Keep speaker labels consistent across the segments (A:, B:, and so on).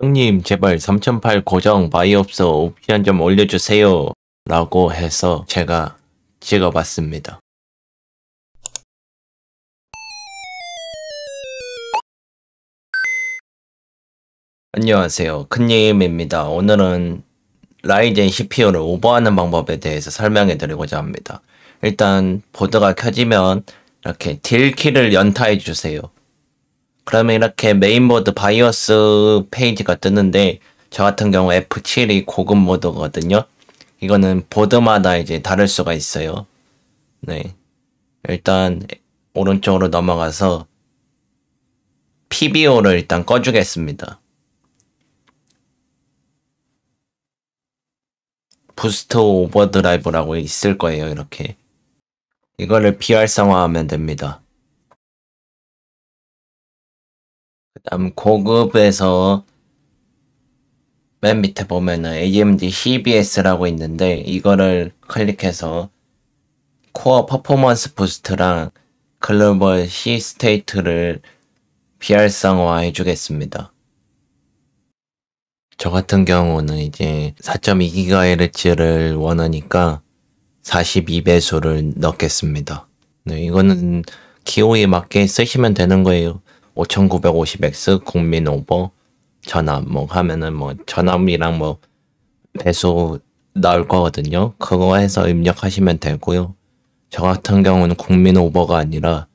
A: 형님 제발 3008 고정 바이옵서 옵션 좀 올려주세요 라고 해서 제가 찍어봤습니다. 안녕하세요. 큰님입니다. 오늘은 라이젠 CPU를 오버하는 방법에 대해서 설명해 드리고자 합니다. 일단 보드가 켜지면 이렇게 딜키를 연타해 주세요. 그러면 이렇게 메인보드 바이오스 페이지가 뜨는데 저 같은 경우 F7이 고급 모드거든요. 이거는 보드마다 이제 다를 수가 있어요. 네. 일단 오른쪽으로 넘어가서 PBO를 일단 꺼주겠습니다. 부스트 오버드라이브라고 있을 거예요, 이렇게. 이거를 비활성화하면 됩니다. 그다음 고급에서 맨 밑에 보면은 AMD CBS라고 있는데 이거를 클릭해서 코어 퍼포먼스 부스트랑 글로벌 C 스테이트를 비활성화 해주겠습니다. 저 같은 경우는 이제 4.2GHz를 원하니까 42배수를 넣겠습니다. 네, 이거는 기호에 맞게 쓰시면 되는 거예요. 5950X 국민 오버 전압 뭐 하면은 뭐 전압이랑 뭐 배수 나올 거거든요. 그거 해서 입력하시면 되고요. 저 같은 경우는 국민 오버가 아니라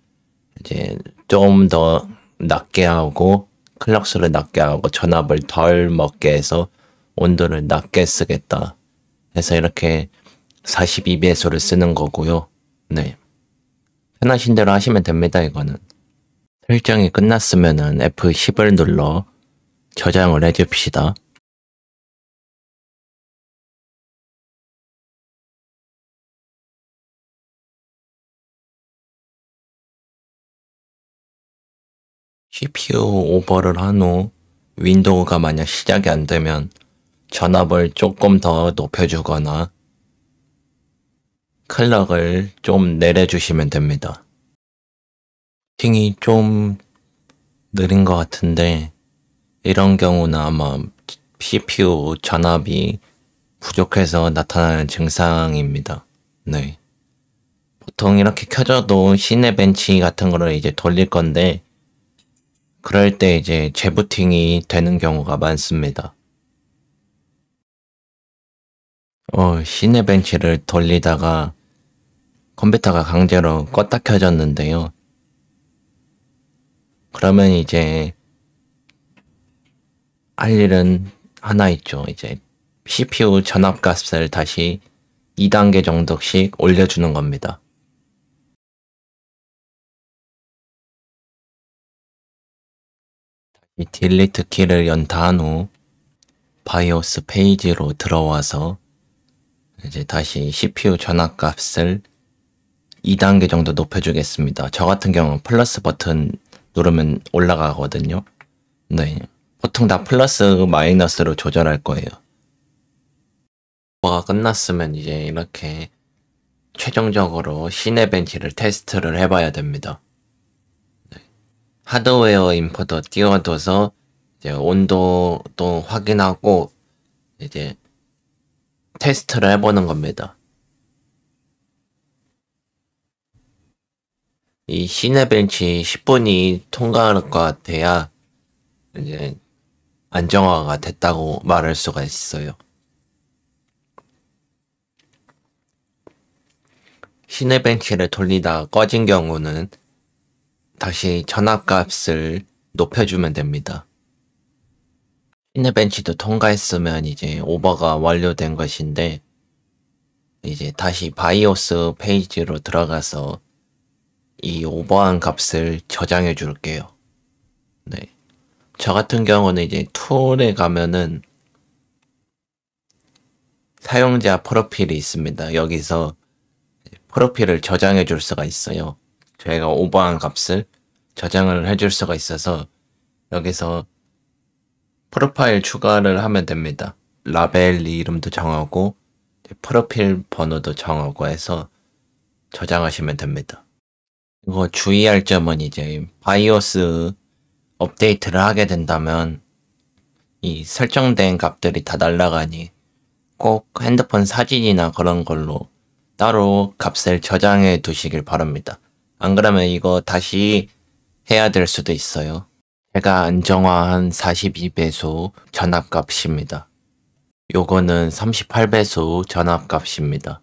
A: 이제 좀 더 낮게 하고 클럭스를 낮게 하고 전압을 덜 먹게 해서 온도를 낮게 쓰겠다. 해서 이렇게 42배수를 쓰는 거고요. 네. 편하신 대로 하시면 됩니다, 이거는. 설정이 끝났으면은 F10을 눌러 저장을 해줍시다. CPU 오버를 한 후 윈도우가 만약 시작이 안 되면 전압을 조금 더 높여주거나 클럭을 좀 내려주시면 됩니다. 소팅이 좀 느린 것 같은데 이런 경우는 아마 CPU 전압이 부족해서 나타나는 증상입니다. 네. 보통 이렇게 켜져도 시내 벤치 같은 거를 이제 돌릴 건데 그럴 때 이제 재부팅이 되는 경우가 많습니다. 어, 시내 벤치를 돌리다가 컴퓨터가 강제로 껐다 켜졌는데요. 그러면 이제 할 일은 하나 있죠. 이제 CPU 전압 값을 다시 2단계 정도씩 올려주는 겁니다. 이 딜리트 키를 연타한 후 바이오스 페이지로 들어와서 이제 다시 CPU 전압 값을 2단계 정도 높여주겠습니다. 저 같은 경우는 플러스 버튼 누르면 올라가거든요. 네. 보통 다 플러스 마이너스로 조절할 거예요. 뭐가 끝났으면 이제 이렇게 최종적으로 시내 벤치를 테스트를 해봐야 됩니다. 네. 하드웨어 인포도 띄워둬서 이제 온도도 확인하고 이제 테스트를 해보는 겁니다. 이 시네벤치 10분이 통과할 것 같아야 이제 안정화가 됐다고 말할 수가 있어요. 시네벤치를 돌리다 꺼진 경우는 다시 전압값을 높여주면 됩니다. 시네벤치도 통과했으면 이제 오버가 완료된 것인데 이제 다시 바이오스 페이지로 들어가서 이 오버한 값을 저장해 줄게요. 네. 저 같은 경우는 이제 툴에 가면은 사용자 프로필이 있습니다. 여기서 프로필을 저장해 줄 수가 있어요. 저희가 오버한 값을 저장을 해 줄 수가 있어서 여기서 프로파일 추가를 하면 됩니다. 라벨 이름도 정하고 프로필 번호도 정하고 해서 저장하시면 됩니다. 이거 주의할 점은 이제 바이오스 업데이트를 하게 된다면 이 설정된 값들이 다 날라가니 꼭 핸드폰 사진이나 그런 걸로 따로 값을 저장해 두시길 바랍니다. 안 그러면 이거 다시 해야 될 수도 있어요. 제가 안정화한 42배수 전압값입니다. 요거는 38배수 전압값입니다.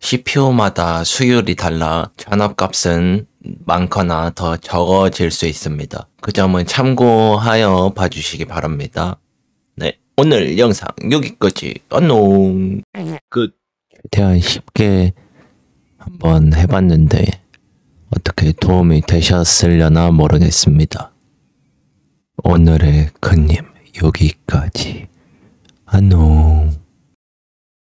A: CPU마다 수율이 달라 전압값은 많거나 더 적어질 수 있습니다. 그 점은 참고하여 봐주시기 바랍니다. 네, 오늘 영상 여기까지. 안녕. 끝. 대한 쉽게 한번 해봤는데 어떻게 도움이 되셨으려나 모르겠습니다. 오늘의 큰님 여기까지. 안녕.